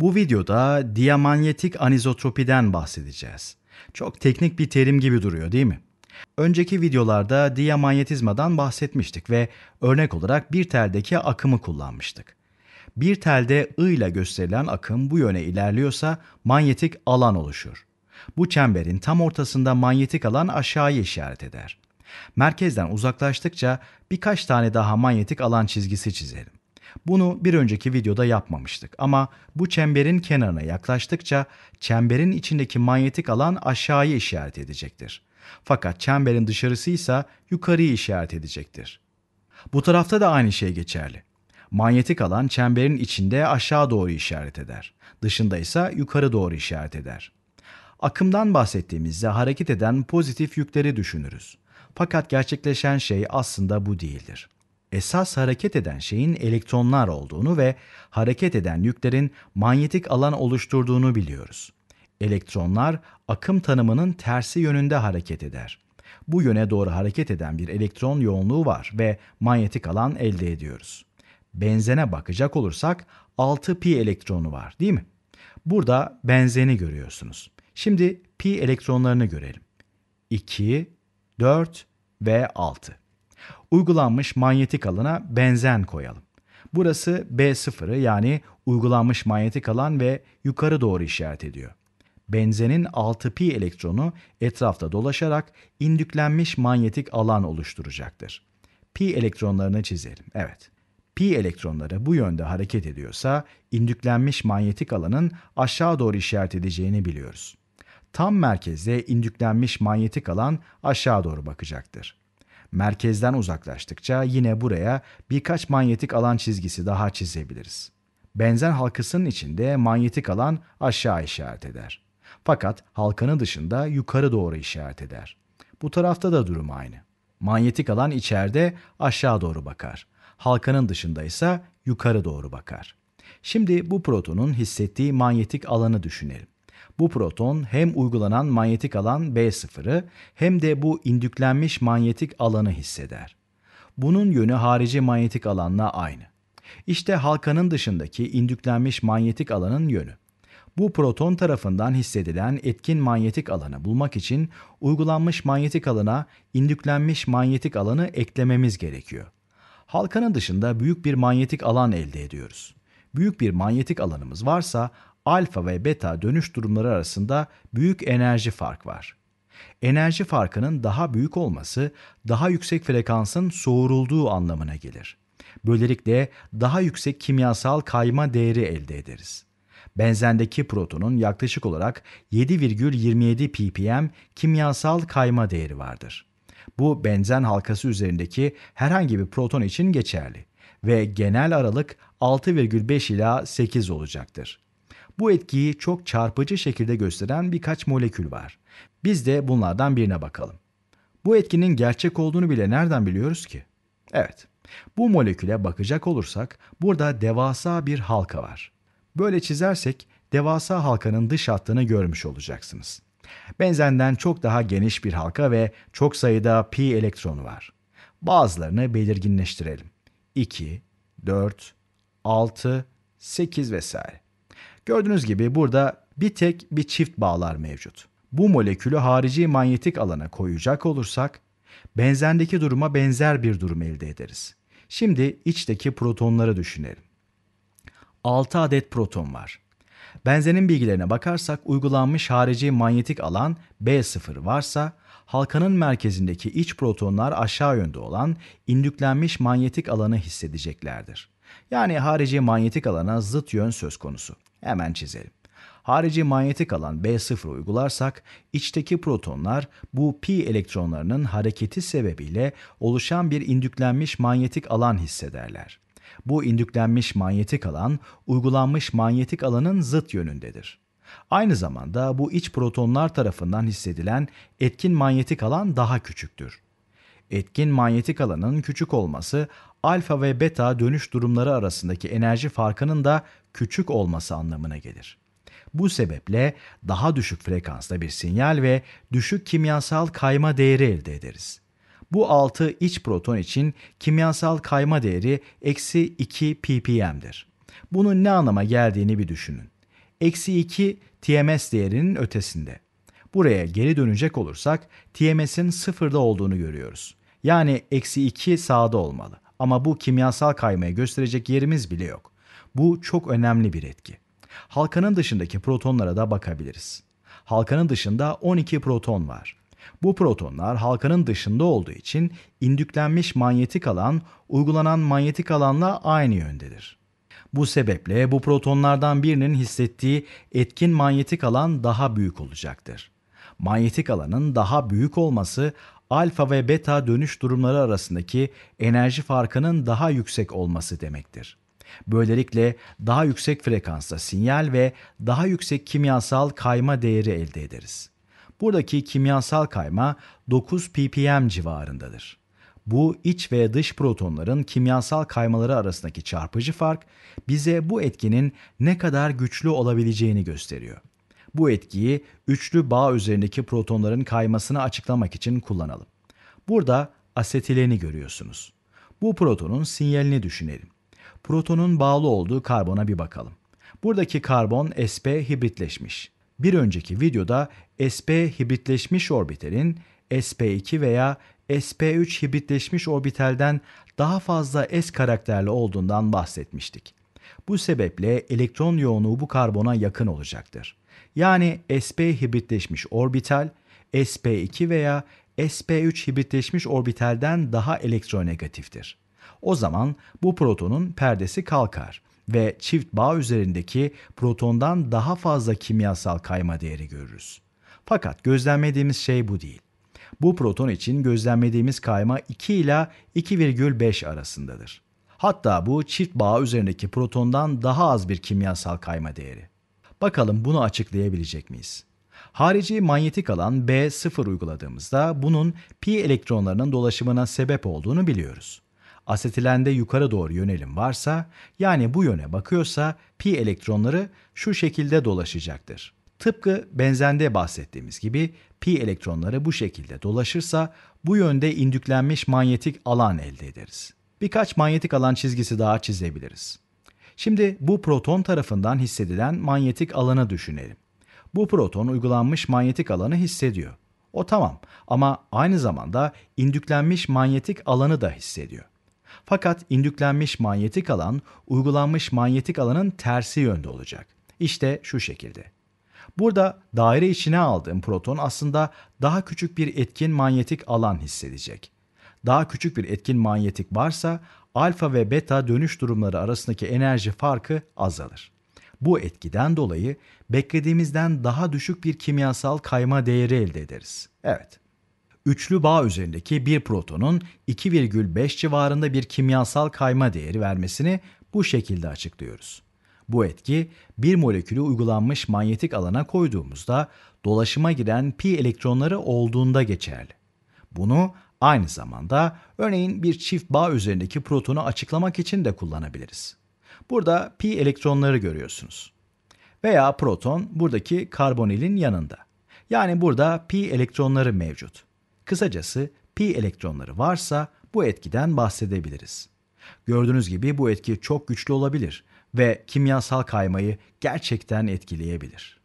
Bu videoda diamanyetik anizotropiden bahsedeceğiz. Çok teknik bir terim gibi duruyor değil mi? Önceki videolarda diamanyetizmadan bahsetmiştik ve örnek olarak bir teldeki akımı kullanmıştık. Bir telde I ile gösterilen akım bu yöne ilerliyorsa manyetik alan oluşur. Bu çemberin tam ortasında manyetik alan aşağıyı işaret eder. Merkezden uzaklaştıkça birkaç tane daha manyetik alan çizgisi çizelim. Bunu bir önceki videoda yapmamıştık ama bu çemberin kenarına yaklaştıkça çemberin içindeki manyetik alan aşağıyı işaret edecektir. Fakat çemberin dışarısı ise yukarıyı işaret edecektir. Bu tarafta da aynı şey geçerli. Manyetik alan çemberin içinde aşağı doğru işaret eder. Dışında ise yukarı doğru işaret eder. Akımdan bahsettiğimizde hareket eden pozitif yükleri düşünürüz. Fakat gerçekleşen şey aslında bu değildir esas hareket eden şeyin elektronlar olduğunu ve hareket eden yüklerin manyetik alan oluşturduğunu biliyoruz. Elektronlar akım tanımının tersi yönünde hareket eder. Bu yöne doğru hareket eden bir elektron yoğunluğu var ve manyetik alan elde ediyoruz. Benzene bakacak olursak 6 pi elektronu var değil mi? Burada benzeni görüyorsunuz. Şimdi pi elektronlarını görelim. 2, 4 ve 6. Uygulanmış manyetik alana benzen koyalım. Burası B0'ı yani uygulanmış manyetik alan ve yukarı doğru işaret ediyor. Benzenin 6pi elektronu etrafta dolaşarak indüklenmiş manyetik alan oluşturacaktır. Pi elektronlarını çizelim. Evet. Pi elektronları bu yönde hareket ediyorsa indüklenmiş manyetik alanın aşağı doğru işaret edeceğini biliyoruz. Tam merkezde indüklenmiş manyetik alan aşağı doğru bakacaktır merkezden uzaklaştıkça yine buraya birkaç manyetik alan çizgisi daha çizebiliriz. Benzer halkasının içinde manyetik alan aşağı işaret eder. Fakat halkanın dışında yukarı doğru işaret eder. Bu tarafta da durum aynı. Manyetik alan içeride aşağı doğru bakar. Halkanın dışında ise yukarı doğru bakar. Şimdi bu protonun hissettiği manyetik alanı düşünelim. Bu proton hem uygulanan manyetik alan B0'ı hem de bu indüklenmiş manyetik alanı hisseder. Bunun yönü harici manyetik alanla aynı. İşte halkanın dışındaki indüklenmiş manyetik alanın yönü. Bu proton tarafından hissedilen etkin manyetik alanı bulmak için uygulanmış manyetik alana indüklenmiş manyetik alanı eklememiz gerekiyor. Halkanın dışında büyük bir manyetik alan elde ediyoruz. Büyük bir manyetik alanımız varsa alfa ve beta dönüş durumları arasında büyük enerji fark var. Enerji farkının daha büyük olması daha yüksek frekansın soğurulduğu anlamına gelir. Böylelikle daha yüksek kimyasal kayma değeri elde ederiz. Benzendeki protonun yaklaşık olarak 7,27 ppm kimyasal kayma değeri vardır. Bu benzen halkası üzerindeki herhangi bir proton için geçerli ve genel aralık 6,5 ila 8 olacaktır. Bu etkiyi çok çarpıcı şekilde gösteren birkaç molekül var. Biz de bunlardan birine bakalım. Bu etkinin gerçek olduğunu bile nereden biliyoruz ki? Evet, bu moleküle bakacak olursak burada devasa bir halka var. Böyle çizersek devasa halkanın dış hattını görmüş olacaksınız. Benzenden çok daha geniş bir halka ve çok sayıda pi elektronu var. Bazılarını belirginleştirelim. 2, 4, 6, 8 vesaire. Gördüğünüz gibi burada bir tek bir çift bağlar mevcut. Bu molekülü harici manyetik alana koyacak olursak benzendeki duruma benzer bir durum elde ederiz. Şimdi içteki protonları düşünelim. 6 adet proton var. Benzenin bilgilerine bakarsak uygulanmış harici manyetik alan B0 varsa halkanın merkezindeki iç protonlar aşağı yönde olan indüklenmiş manyetik alanı hissedeceklerdir. Yani harici manyetik alana zıt yön söz konusu. Hemen çizelim. Harici manyetik alan B0 uygularsak içteki protonlar bu p elektronlarının hareketi sebebiyle oluşan bir indüklenmiş manyetik alan hissederler. Bu indüklenmiş manyetik alan uygulanmış manyetik alanın zıt yönündedir. Aynı zamanda bu iç protonlar tarafından hissedilen etkin manyetik alan daha küçüktür etkin manyetik alanın küçük olması, alfa ve beta dönüş durumları arasındaki enerji farkının da küçük olması anlamına gelir. Bu sebeple daha düşük frekansta bir sinyal ve düşük kimyasal kayma değeri elde ederiz. Bu 6 iç proton için kimyasal kayma değeri eksi 2 ppm'dir. Bunun ne anlama geldiğini bir düşünün. Eksi 2 TMS değerinin ötesinde. Buraya geri dönecek olursak TMS'in sıfırda olduğunu görüyoruz. Yani eksi 2 sağda olmalı. Ama bu kimyasal kaymayı gösterecek yerimiz bile yok. Bu çok önemli bir etki. Halkanın dışındaki protonlara da bakabiliriz. Halkanın dışında 12 proton var. Bu protonlar halkanın dışında olduğu için indüklenmiş manyetik alan uygulanan manyetik alanla aynı yöndedir. Bu sebeple bu protonlardan birinin hissettiği etkin manyetik alan daha büyük olacaktır manyetik alanın daha büyük olması alfa ve beta dönüş durumları arasındaki enerji farkının daha yüksek olması demektir. Böylelikle daha yüksek frekansta sinyal ve daha yüksek kimyasal kayma değeri elde ederiz. Buradaki kimyasal kayma 9 ppm civarındadır. Bu iç ve dış protonların kimyasal kaymaları arasındaki çarpıcı fark bize bu etkinin ne kadar güçlü olabileceğini gösteriyor. Bu etkiyi üçlü bağ üzerindeki protonların kaymasını açıklamak için kullanalım. Burada asetileni görüyorsunuz. Bu protonun sinyalini düşünelim. Protonun bağlı olduğu karbona bir bakalım. Buradaki karbon sp hibritleşmiş. Bir önceki videoda sp hibritleşmiş orbitalin sp2 veya sp3 hibritleşmiş orbitalden daha fazla s karakterli olduğundan bahsetmiştik. Bu sebeple elektron yoğunluğu bu karbona yakın olacaktır. Yani sp hibritleşmiş orbital, sp2 veya sp3 hibritleşmiş orbitalden daha elektronegatiftir. O zaman bu protonun perdesi kalkar ve çift bağ üzerindeki protondan daha fazla kimyasal kayma değeri görürüz. Fakat gözlemlediğimiz şey bu değil. Bu proton için gözlemlediğimiz kayma 2 ila 2,5 arasındadır. Hatta bu çift bağ üzerindeki protondan daha az bir kimyasal kayma değeri. Bakalım bunu açıklayabilecek miyiz? Harici manyetik alan B0 uyguladığımızda bunun pi elektronlarının dolaşımına sebep olduğunu biliyoruz. Asetilende yukarı doğru yönelim varsa, yani bu yöne bakıyorsa pi elektronları şu şekilde dolaşacaktır. Tıpkı benzende bahsettiğimiz gibi pi elektronları bu şekilde dolaşırsa bu yönde indüklenmiş manyetik alan elde ederiz. Birkaç manyetik alan çizgisi daha çizebiliriz. Şimdi bu proton tarafından hissedilen manyetik alanı düşünelim. Bu proton uygulanmış manyetik alanı hissediyor. O tamam ama aynı zamanda indüklenmiş manyetik alanı da hissediyor. Fakat indüklenmiş manyetik alan uygulanmış manyetik alanın tersi yönde olacak. İşte şu şekilde. Burada daire içine aldığım proton aslında daha küçük bir etkin manyetik alan hissedecek. Daha küçük bir etkin manyetik varsa alfa ve beta dönüş durumları arasındaki enerji farkı azalır. Bu etkiden dolayı beklediğimizden daha düşük bir kimyasal kayma değeri elde ederiz. Evet. Üçlü bağ üzerindeki bir protonun 2,5 civarında bir kimyasal kayma değeri vermesini bu şekilde açıklıyoruz. Bu etki bir molekülü uygulanmış manyetik alana koyduğumuzda dolaşıma giren pi elektronları olduğunda geçerli. Bunu Aynı zamanda örneğin bir çift bağ üzerindeki protonu açıklamak için de kullanabiliriz. Burada pi elektronları görüyorsunuz. Veya proton buradaki karbonilin yanında. Yani burada pi elektronları mevcut. Kısacası pi elektronları varsa bu etkiden bahsedebiliriz. Gördüğünüz gibi bu etki çok güçlü olabilir ve kimyasal kaymayı gerçekten etkileyebilir.